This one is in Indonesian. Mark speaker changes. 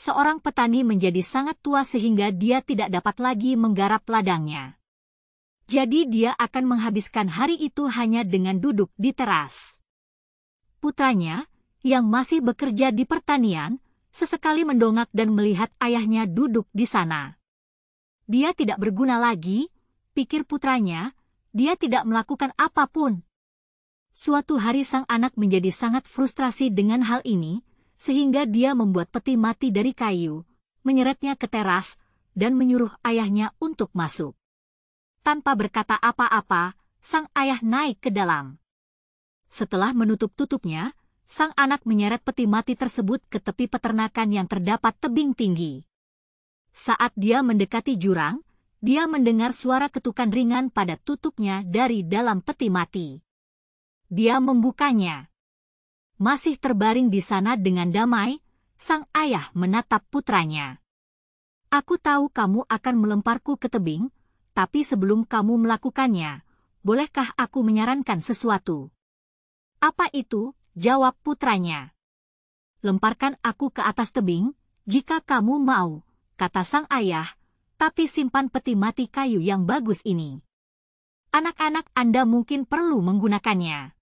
Speaker 1: seorang petani menjadi sangat tua sehingga dia tidak dapat lagi menggarap ladangnya. Jadi dia akan menghabiskan hari itu hanya dengan duduk di teras. Putranya, yang masih bekerja di pertanian, sesekali mendongak dan melihat ayahnya duduk di sana. Dia tidak berguna lagi, pikir putranya, dia tidak melakukan apapun. Suatu hari sang anak menjadi sangat frustrasi dengan hal ini, sehingga dia membuat peti mati dari kayu, menyeretnya ke teras, dan menyuruh ayahnya untuk masuk. Tanpa berkata apa-apa, sang ayah naik ke dalam. Setelah menutup tutupnya, sang anak menyeret peti mati tersebut ke tepi peternakan yang terdapat tebing tinggi. Saat dia mendekati jurang, dia mendengar suara ketukan ringan pada tutupnya dari dalam peti mati. Dia membukanya masih terbaring di sana dengan damai, sang ayah menatap putranya. Aku tahu kamu akan melemparku ke tebing, tapi sebelum kamu melakukannya, bolehkah aku menyarankan sesuatu? Apa itu? Jawab putranya. Lemparkan aku ke atas tebing, jika kamu mau, kata sang ayah, tapi simpan peti mati kayu yang bagus ini. Anak-anak Anda mungkin perlu menggunakannya.